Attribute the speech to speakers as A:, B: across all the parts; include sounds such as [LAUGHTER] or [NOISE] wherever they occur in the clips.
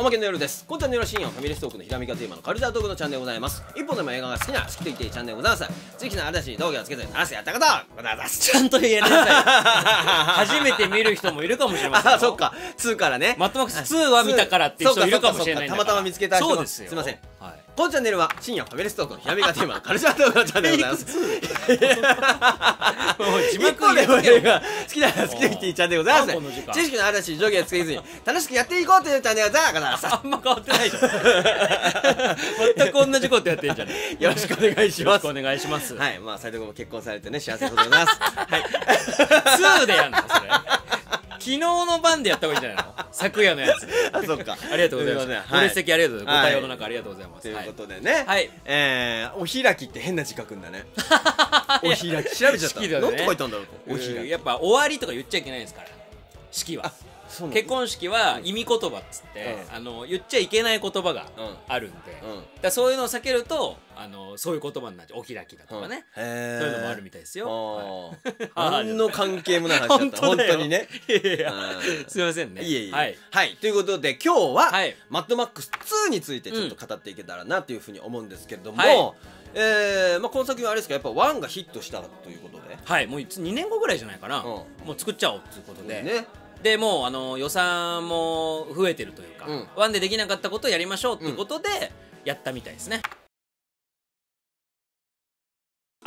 A: おまけの夜です。こんちゃんの夜深夜ファミレストークのひらみきがテーマのカルチャートークのチャンネルでございます。一本でも映画が好きな、好きと言っていいチャンネルでございます。ぜひなあれだし、道具をつけて話してやった方、ございます。ちゃんと言えなさい。初めて見る人もいるかもしれません。あ、そっか。2からね。マットマックス2は見たからっていう人いるかもしれない。たまたま見つけた人。そうですよ。すいません。はい。このチャンネルは深夜ファミレストークのひらめがテーマのカルチャートークチャンネルでございますもう字幕で俺が好きなら好きなきていチャンネルでございます知識の嵐上下つけずに楽しくやっていこうというチャンネルでございますあんま変わってないじゃん全く同じことやってんじゃねよろしくお願いしますお願いしますはいまあ斉藤君も結婚されてね幸せでございますはい2でやんのそれ昨日の晩でやった方がいいんじゃないの [LAUGHS] 昨夜のやつあそっかありがとうございます。ご列席ありがとうございます。ご対応の中ありがとうございます。ということでね、はい、えー、お開きって変な字書くんだね。
B: [LAUGHS] お開き調べちゃった。何て書いたんだろう。お開き。やっぱ終わりとか言っちゃいけないですから。式は。結婚式は意味言葉っつって、うん、あの言っちゃいけない言葉があるんで、うん、だそういうのを避けるとあのそういう
A: 言葉になっちゃうお開きだとかね、そういうのもあるみたいですよ、はい、何の関係もない話だった本当にねいやいやすいませんねいえいえ、はい、はい、ということで今日は、はい、マッドマックス2についてちょっと語っていけたらなというふうに思うんですけれども、はい、えー、まあ、この作品はあれですかやっぱ1がヒットしたということではいもう2年後ぐらいじゃないかな、うん、も
B: う作っちゃおうということで、ねでもうあの予算も増えてるというか、うんワンでできなかったことをやりましょうということでやったみたいですね、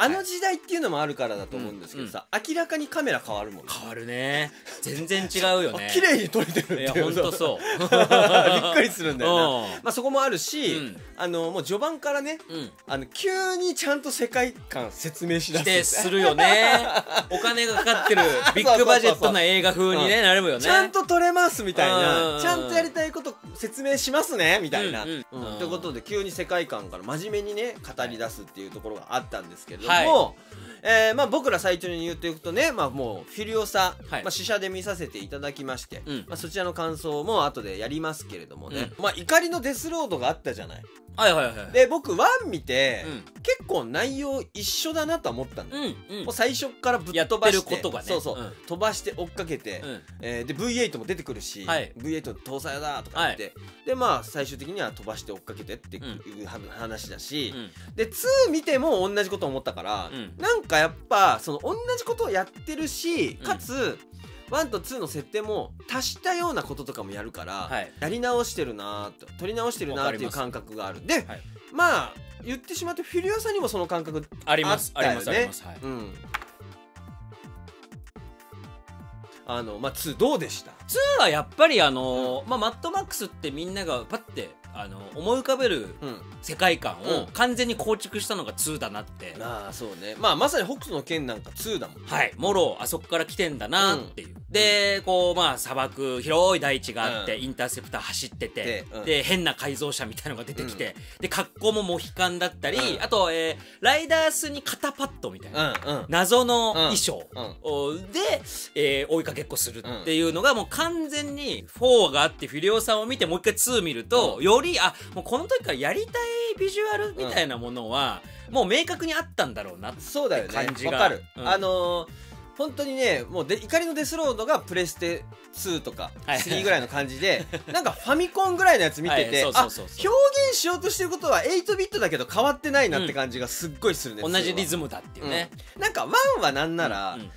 A: あの時代っていうのもあるからだと思うんですけどさ、明らかにカメラ変わるもんね変わるね全然違うよね [LAUGHS] 綺麗に撮れてるっていいやそう [LAUGHS] びっくりするんだよな、まあ、そこもあるし、うん、あのもう序盤からね、うん、あの急にちゃんと世界観説明しだすてするよね [LAUGHS] お金がかかってるビッグバジェットな映画風にねなるよねちゃんと撮れますみたいなちゃんとやりたいこと説明しますねみたいな。うんううことで急に世界観から真面目にね語り出すっていうところがあったんですけれども、はい、えー、まあ、僕ら最初に言っていくとね、まあ、もうフィリオさん、はい、まあ、試写で見させていただきまして、うん、まあ、そちらの感想も後でやりますけれどもね、うん、まあ、怒りのデスロードがあったじゃない。はいはいはいで僕1見て、うん結構内容一緒だなとは思ったんうんうんもう最初からぶっ飛ばしてることがねそうそう、うん飛ばして追っかけて、うんえーで V8 も出てくるし、はい V8 の搭載だとか言って、でまあ最終的には飛ばして追っかけてっていう話だし、で2見ても同じこと思ったから、うんなんかやっぱその同じことをやってるし、かつ、1と2の設定も足したようなこととかもやるから、はい、やり直してるなと取り直してるなっていう感覚があるで、はい、まあ言ってしまってフィリアさんにもその感覚あったよ、ね、ありますありますあります、はいうんあのまあ、2どうでした2はやっぱりあの、うん、まあ、マッドマックスって
B: みんながパッてあの思い浮かべる世界観を完全に構築したのが2だなって、うん、あ
A: あそうね、ま
B: あ、まさに北斗の剣なんか2だもんはいもろあそこから来てんだなっていう、うん、でこうまあ砂漠広い大地があって、インターセプター走ってて、で変な改造車みたいのが出てきて、で格好もモヒカンだったり、あと、えー、ライダースに肩パッドみたいな、謎の衣装、で、えー、追いかけっこするっていうのがもう完全に4があってフィリオさんを見てもう一回2見ると、うん、よりあもうこの時からやりたいビジュアルみたいなものは、うん、
A: もう明確にあったんだろうなって感じが。わ、かる、あのー本当にねもうで怒りのデスロードがプレステ2とか3ぐらいの感じで、[LAUGHS] なんかファミコンぐらいのやつ見てて、表現しようとしてることは8ビットだけど変わってないなって感じがすっごいするね、うん、同じリズムだっていうね、うん、なんか1はなんなら、うんうん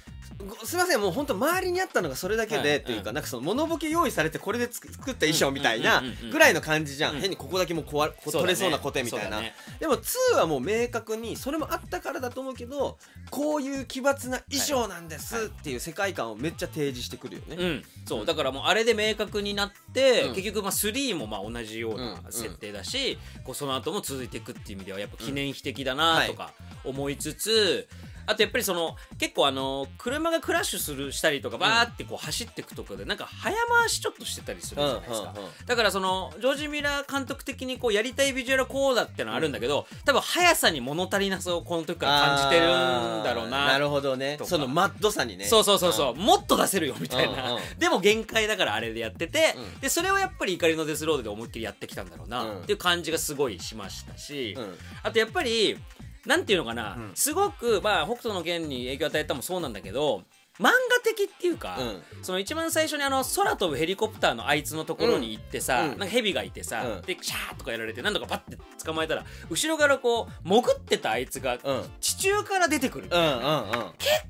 A: すいませんもう本当周りにあったのがそれだけでっていうか、なんかその物ボケ用意されてこれで作った衣装みたいなぐらいの感じじゃん、変にここだけもう壊取れそうなコテみたいな、でも2はもう明確にそれもあったからだと思うけどこういう奇抜な衣装なんですっていう世界
B: 観をめっちゃ提示してくるよね、そうだからもうあれで明確になって、結局まあ3もまあ同じような設定だし、こうその後も続いていくっていう意味ではやっぱ記念碑的だなとか思いつつ、あとやっぱりその結構あの車がクラッシュするしたりとかバーってこう走っていくとかでなんか早回しちょっとしてたりするじゃないですか、だからそのジョージ・ミラー監督的にこうやりたいビジュアルこうだってのはあるんだけど、多分速さに物足りなさをこの時から感じてるんだろうなな
A: るほどねそのマッドさにねそうそうそうそう、
B: もっと出せるよみたいな、でも限界だからあれでやってて、でそれをやっぱり怒りのデスロードで思いっきりやってきたんだろうな、っていう感じがすごいしましたし、あとやっぱりなんていうのかな、うん、すごく、まあ、北斗の拳に影響を与えたもそうなんだけど漫画的っていうか、うん、その一番最初にあの空飛ぶヘリコプターのあいつのところに行ってさ、うん、なんかヘビがいてさ、うん、でシャーとかやられて何度かパッて捕まえたら後ろからこう潜ってたあいつが地中から出てくる、結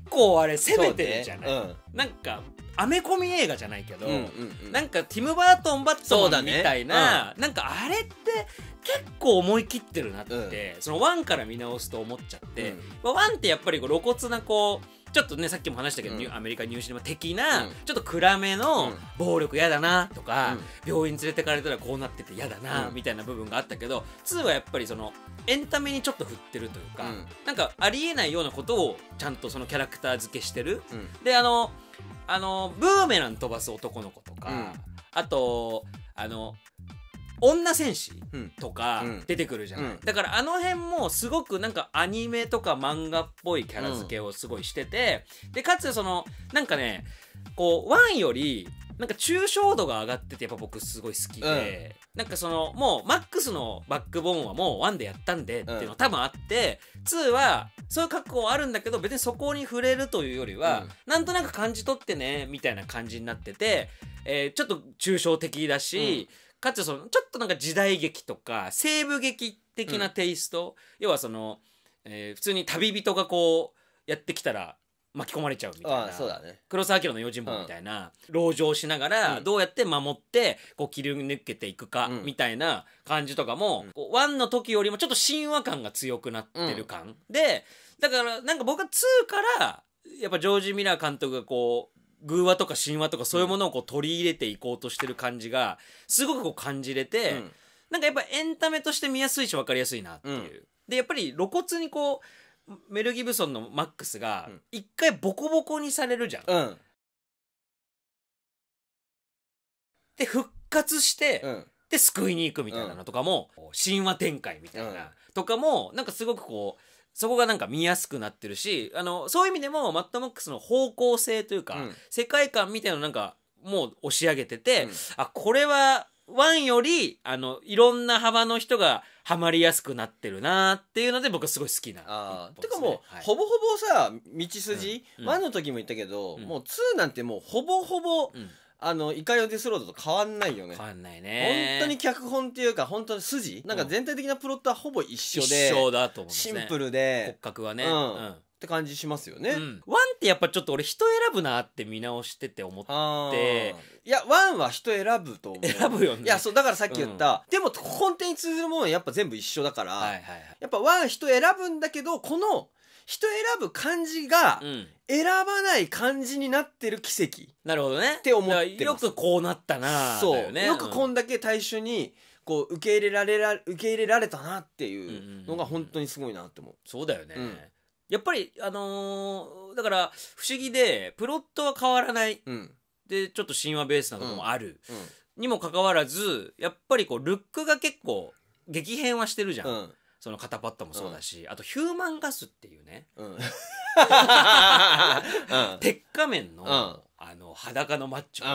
B: 構あれ攻めてるじゃない、ね、なんかアメコミ映画じゃないけど、うんうんうん、なんかティム・バートン・バットマンみたいな、ねうん、なんかあれって結構思い切ってるなって、うん、その1から見直すと思っちゃって、うんまあ、1ってやっぱり露骨なこうちょっとねさっきも話したけど、うん、アメリカニューシネマ的な、うん、ちょっと暗めの暴力嫌だなとか、病院連れてかれたらこうなってて嫌だな、みたいな部分があったけど2はやっぱりそのエンタメにちょっと振ってるというか、うん、なんかありえないようなことをちゃんとそのキャラクター付けしてる。であのあのブーメラン飛ばす男の子とか、うん、あとあの女戦士とか出てくるじゃない、うんだからあの辺もすごくなんかアニメとか漫画っぽいキャラ付けをすごいしてて、でかつそのなんかねこう1よりなんか抽象度が上がっててやっぱ僕すごい好きで、うん、なんかそのもうマックスのバックボーンはもう1でやったんでっていうの多分あって、うん、2はそういう格好はあるんだけど別にそこに触れるというよりは、うん、なんとなく感じ取ってねみたいな感じになってて、えー、ちょっと抽象的だし、うん、かつそのちょっとなんか時代劇とか西部劇的なテイスト、要はその、えー、普通に旅人がこうやってきたら巻き込まれちゃうみたいあそうだね黒沢明の用心棒みたいな、籠城しながらどうやって守ってこう切り抜けていくかみたいな感じとかも、こうワンの時よりもちょっと神話感が強くなってる感、でだからなんか僕は2からやっぱジョージ・ミラー監督がこう偶話とか神話とかそういうものをこう取り入れていこうとしてる感じがすごくこう感じれて、うんなんかやっぱエンタメとして見やすいし分かりやすいなっていう。でやっぱり露骨にこうメル・ギブソンのマックスが一回ボコボコにされるじゃん、うんで復活して、うんで救いに行くみたいなのとかも、神話展開みたいな、とかもなんかすごくこうそこがなんか見やすくなってるしあのそういう意味でもマッドマックスの方向性というか、うん世界観みたいのなんかもう押し上げてて、うんあこれはワンよりあのいろんな幅の人がハマりやすくなってるなっていうので僕はすごい好
A: きな、ね、てかもう、はい、ほぼほぼさ道筋、うん、1の時も言ったけど、うん、もう2なんてもうほぼほぼ、うん、あのイカヨデスロードと変わんないよね変わんないね本当に脚本っていうか本当に筋なんか全体的なプロットはほぼ一緒で、うん、一緒だと思うんです、ね、シンプ
B: ルで骨格はね、うん
A: って感じしますよね、うん、
B: ワンってやっぱちょっと俺人選ぶなって
A: 見直してて思っていやワンは人選ぶと思う選ぶよねいやそうだからさっき言った、うん、でも本店に通ずるものはやっぱ全部一緒だから、はいはいはい、やっぱワン人選ぶんだけどこの人選ぶ感じが、うん選ばない感じになってる奇跡なるほどねって思ってよくこうなったなそうよ,、ね、よくこんだけ対象にこう受け入れられら受け入れられたなっていうのが本当にすごいなって思う、うん、そうだよね、うん、
B: やっぱり、あのーだから、不思議で、プロットは変わらない。うんで、ちょっと神話ベースなともある。にもかかわらず、やっぱりこう、ルックが結構、激変はしてるじゃん。うんその肩パッドもそうだし、あと、ヒューマンガスっていうね、うん [LAUGHS] 鉄仮面の、うんあの、裸のマッチョ。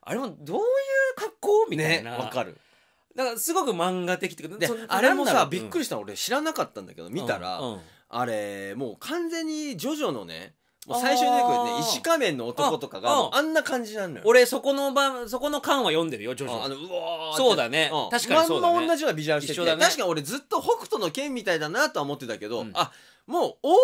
B: あれも、どういう格好みたいな。わかるだから、すごく漫画的ってであれもさびっくり
A: したの俺知らなかったんだけど見たらうんうんあれもう完全にジョジョのね最初に出てくるね石仮面の男とかがあんな感じなのよ俺そこの場そこの巻は読んでるよジョジョあのうわそうだね、うん、確かにそうだねまんま同じようなビジュアルしてて、ね、確かに俺ずっと北斗の剣みたいだなとは思ってたけど、うん、あもう大元か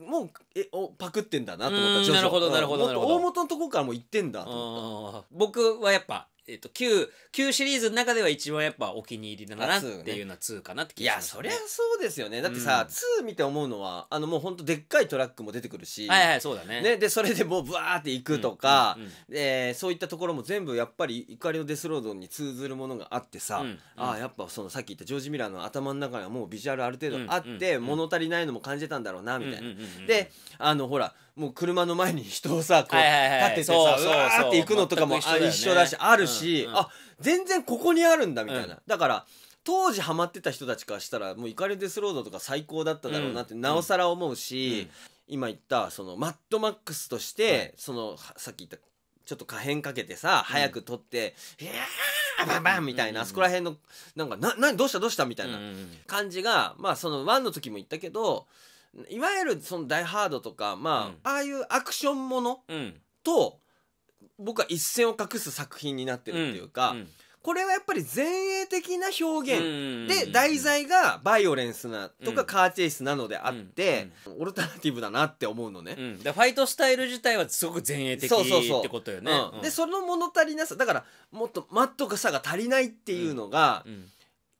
A: らもうえおパクってんだなと思ったなるほどなるほど大元のとこからもう行ってんだと思った僕はやっぱえっと、旧、旧シリーズ
B: の中では一番やっぱお気に入りだなっていうのは2かなって気いやそりゃそ
A: うですよねだってさ、2見て思うのはあのもうほんとでっかいトラックも出てくるし、はいはい、そうだね。ね、でそれでもうブワーって行くとか、で、そういったところも全部やっぱり怒りのデスロードに通ずるものがあってさ、うんうんああやっぱそのさっき言ったジョージ・ミラーの頭の中にはもうビジュアルある程度あって、物足りないのも感じてたんだろうなみたいな。であのほらもう車の前に人をさこう、立っててさそうそうそうわーって行くのとかも一緒だね一緒だしあるし、うんうんあ全然ここにあるんだみたいな、うだから当時ハマってた人たちからしたらもう「イカレデスロード」とか最高だっただろうなってうんなおさら思うし、今言ったそのマッドマックスとして、そのさっき言ったちょっと可変かけてさ早く撮って「いやーバンバン!」みたいな、うんあそこら辺のなんか「ななどうしたどうした?」みたいなうん感じがまあそのワン」の時も言ったけどいわゆるその「ダイ・ハード」とか、まあ、うん、ああいうアクションものと、僕は一線を画す作品になってるっていうか、うん、これはやっぱり前衛的な表現で題材がバイオレンスなとかカーチェイスなのであって、オルタナティブだなって思うのね、うん、ファイトスタイル自体はすごく前衛的ってことよね。でその物足りなさだからもっとマットさが足りないっていうのが。うん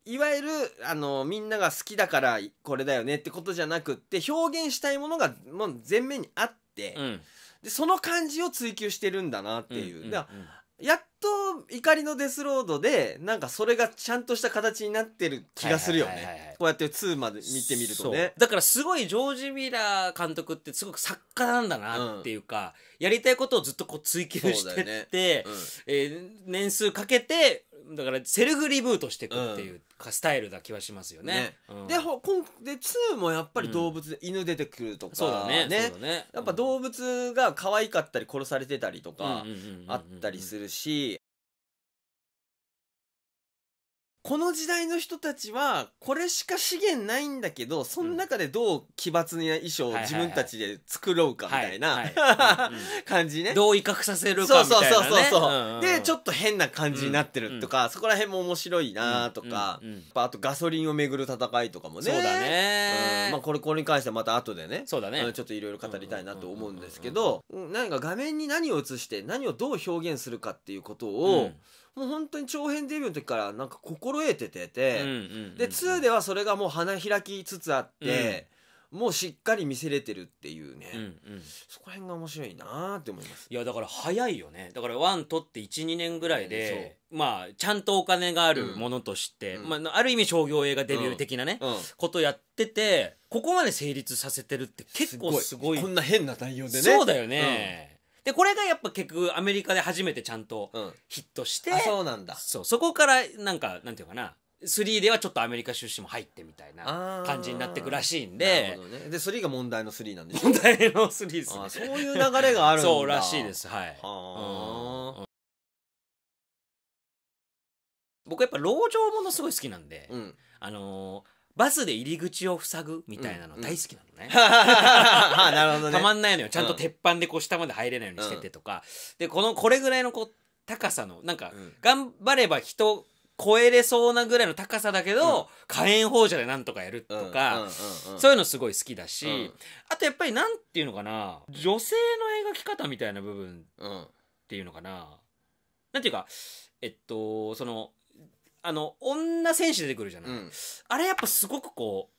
A: いわゆるあのみんなが好きだからこれだよねってことじゃなくって表現したいものがもう全面にあって、うん、でその感じを追求してるんだなっていう。うんうんうん、やっと怒りのデスロードでなんかそれがちゃんとした形になってる気がするよはいはいはいはいねこうやって2まで見てみるとね
B: だからすごいジョージ・ミラー監督ってすごく作家なんだなっていうか、やりたいことをずっとこう追求してねって、うんえー年数かけてだからセルフリブートしていくっていうスタイルな気はしますよねね。うんで
A: ほ今で2もやっぱり動物で犬出てくるとかそうだねうだねやっぱ動物が可愛かったり殺されてたりとかあったりするし、この時代の人たちはこれしか資源ないんだけどその中でどう奇抜な衣装を自分たちで作ろうかみたいな感じねどう威嚇させるかみたいな、ね、そうそうそうそう,、でちょっと変な感じになってるとか、うんうん、そこら辺も面白いなとか、うんうんうん、あとガソリンをめぐる戦いとかもねそうだね、うん、まあ、これこれに関してはまた後でねそうだね、ちょっといろいろ語りたいなと思うんですけど、何なんか画面に何を映して何をどう表現するかっていうことを、うんもう本当に長編デビューの時からなんか心得ててて、うんうんうんうん、で2ではそれがもう花開きつつあって、うん、もうしっかり見せれてるっていうね、うんうん、そこら辺が面白いなって思い
B: ますいやだから早いよねだから1取って12年ぐらいで、うん、まあちゃんとお金があるものとして、まあ、ある意味商業映画デビュー的なね、ことやっててここまで成立させてるって結構すごいこんな変な内容でねそうだよね、でこれがやっぱ結局アメリカで初めてちゃんとヒットして、あそうなんだそうそこからなんかなんていうかな3ではちょっとアメリカ出身も入ってみたいな感じになってくらしいん
A: なるでほどねで3が問題の3なんですょ問題の3ですあねそういう流れがあるんだそうらしいですはいは
B: 僕やっぱ籠城ものすごい好きなんで、うんあのーバスで入り口を塞ぐみたいなの大好きなのね。[LAUGHS] なるほどね。たまんないのよ。ちゃんと鉄板でこう下まで入れないようにしててとか。で、この、これぐらいのこう、高さの、なんか、頑張れば人、超えれそうなぐらいの高さだけど、火炎放射でなんとかやるとか、そういうのすごい好きだし、あとやっぱりなんていうのかな、女性の描き方みたいな部分っていうのかな、なんていうか、えっと、その、あの女選手出てくるじゃない、うんあれやっぱすごくこう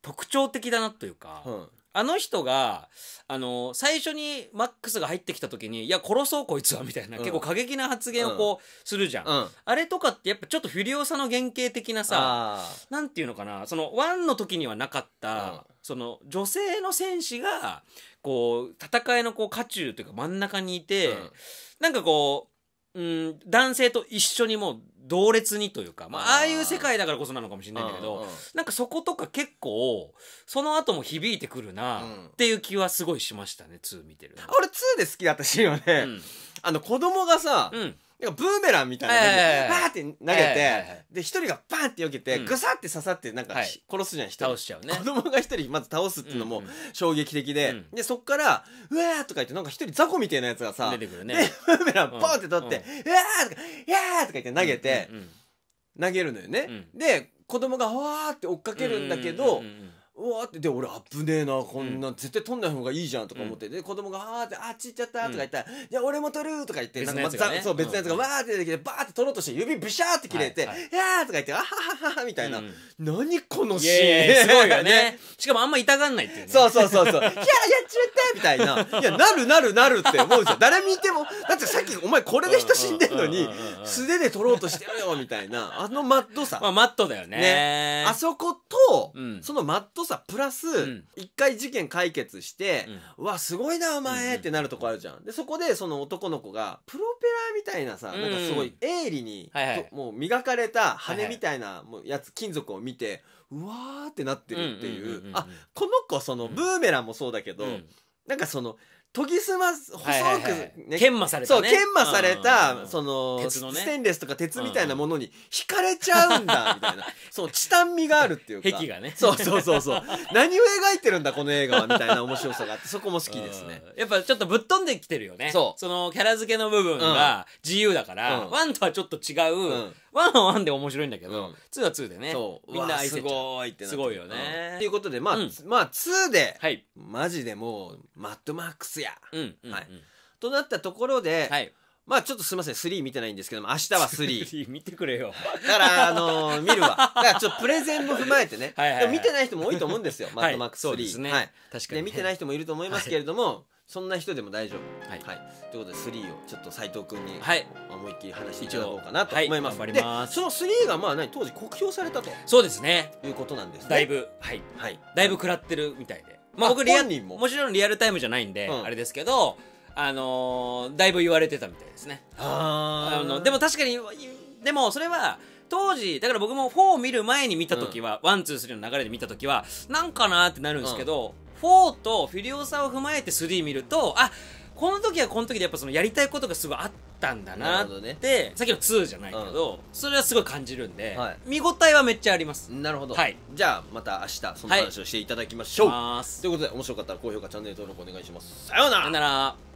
B: 特徴的だなというか、うんあの人があの最初にマックスが入ってきた時に「いや殺そうこいつは」みたいな、うん結構過激な発言をこうするじゃん、うんあれとかってやっぱちょっとフィリオさの原型的なさ何なんていうのかなそのワンの時にはなかった、うんその女性の戦士がこう戦いのこう渦中というか真ん中にいて、うんなんかこううん男性と一緒にもう同列にというか、まあ、ああいう世界だからこそなのかもしれないんだけど、うんうん、なんかそことか結構その後も響いてくるなっていう気はすごいしましたね2見てる俺2で好きだったシーン
A: はね、うん、あの子供がさ、うんなんかブーメランみたいな感じで、バーって投げて、で、一人がバンって避けて、ぐさって刺さって、なんか、殺すじゃん、人。倒しちゃうね。子供が一人まず倒すっていうのも衝撃的で、で、そっから、うわーとか言って、なんか一人雑魚みたいなやつがさ、出てくるね。で、ブーメランポンって取って、うわーとか、いやーとか言って投げて、投げるのよね。で、子供がわーって追っかけるんだけど、うわってで俺危ねえなこんな、絶対撮んない方がいいじゃんとか思って、うん、で子供が「あ」って「あっち行っちゃった」とか言ったら「いや、俺も取る」とか言って別のやつが、ね、そう別のやつがわーって出てきてバーって取ろうとして指ブシャーって切れて「はいはい、やー」とか言って「あはははみたいな、うん、何このシーンすごいよね [LAUGHS] しかもあんま痛がんないっていう、ね、そうそうそうそう「いややっちまった」みたいな「[LAUGHS] いやなるなるなる」って思うんですよ誰見てもだってさっきお前これで人死んでんのに素手で取ろうとしてるよみたいなあのマッドさまあマットだよねねあそこと、うん、そのマッドさプラス、一回事件解決して「うわすごいなお前!」ってなるとこあるじゃん。でそこでその男の子がプロペラみたいなさ、なんかすごい鋭利に、もう磨かれた羽みたいなもうやつ金属を見てうわーってなってるっていうあこの子そのブーメランもそうだけど、なんかその。研ぎ澄ます細く、ね研磨された、ね、そう研磨された、その、ね、ステンレスとか鉄みたいなものに惹かれちゃうんだみたいな [LAUGHS] そのチタン味があるっていうか壁がねそうそうそうそう [LAUGHS] 何を描いてるんだこの映画はみたいな面白さがあってそこも好きですね
B: やっぱちょっとぶっ飛んできてるよねそのキャラ付けの部分が自由だから、うん、ワンとはちょっと違う、うんワンはワンで
A: 面白いんだけど、ツーはツーでねそうみんな愛せちすゃうごいってなすごいよねということでまあ、うんまあ2で、はいマジでもうマッドマックスや、うんうんうんはいとなったところで、はいまあちょっとすみません3見てないんですけども明日は3 [LAUGHS] 見てくれよだからあのー見るわだからちょっとプレゼンも踏まえてね [LAUGHS] はいはいはい見てない人も多いと思うんですよマッドマックス3、はいそうですね、はい確かにね、見てない人もいると思いますけれども、そんな人でも大丈夫。はい。はい、ということで、3をちょっと斎藤君に、はい、思いっきり話していただこうかなと思います。はい、で、その3がまあ何当時酷評されたと。そうですね。いうことなんですね。だいぶ、はい。はい。だいぶ食らっ
B: てるみたいで。まあ僕リアも、もちろんリアルタイムじゃないんで、うん、あれですけど、あのー、だいぶ言われてたみたいですね。ああのでも確かに、でもそれは、当時だから僕も4を見る前に見た時は、うん、ワンツーの流れで見た時はなんかなってなるんですけど、うん4とフィリオサを踏まえて3見ると、あ、この時はこの時でやっぱそのやりたいことがすごいあったんだなって、ね、さっきの2じゃないけど、うん、それはすごい感じるんで、はい、見応えはめっちゃあります。なるほど。はい、じゃあまた明日その話をしていただきましょう。は
A: い、ということで面白かったら高評価、チャンネル登録お願いします。
B: さようなら